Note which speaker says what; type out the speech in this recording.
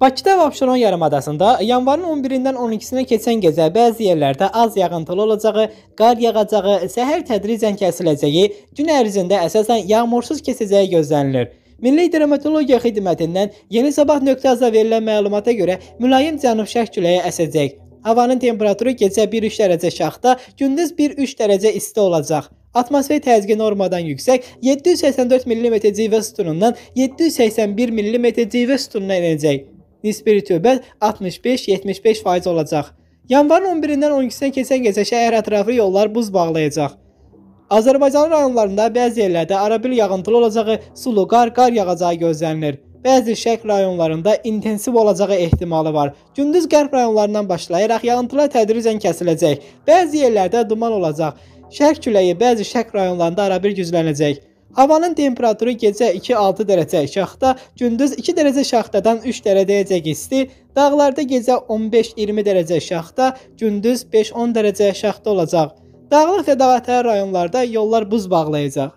Speaker 1: Bakıda və Abşeron yarımadasında yanvarın 11-dən 12-sinə keçən gecə bəzi yerlərdə az yağıntılı olacağı, qar yağacağı, səhər tədricən kəsiləcəyi, gün ərzində əsasən yağmursuz keçəcəyi gözlənilir. Milli Hidrometeorologiya Xidmətindən Yeni Sabah nöqtəza verilən məlumata görə mülayim cənub-şərq küləyi əsəcək. Havanın temperaturu gecə 1-3 dərəcə şaxda, gündüz 1-3 dərəcə isti olacaq. Atmosfer təzqi normadan yüksək 784 mm civə sütunundan 781 mm civə sütununa enəcək. Nisbi rütubət 65-75% olacaq. Yanvarın 11-dən 12-sinə keçən gecə şəhər ətrafı yollar buz bağlayacaq. Azərbaycan rayonlarında bəzi yerlərdə arabil yağıntılı olacağı, sulu qar, qar yağacağı gözlənilir. Bəzi şərq rayonlarında intensiv olacağı ehtimalı var. Gündüz qərb rayonlarından başlayaraq yağıntılar tədricən kəsiləcək. Bəzi yerlərdə duman olacaq. Şərq küləyi bəzi şərq rayonlarında arabir güclənəcək. Havanın temperaturu gecə 2-6 dərəcə şaxta, gündüz 2 dərəcə şaxtadan 3 dərəcəyəcək isti, dağlarda gecə 15-20 dərəcə şaxta, gündüz 5-10 dərəcə şaxta olacaq. Dağlıq və dağətəri rayonlarda yollar buz bağlayacaq.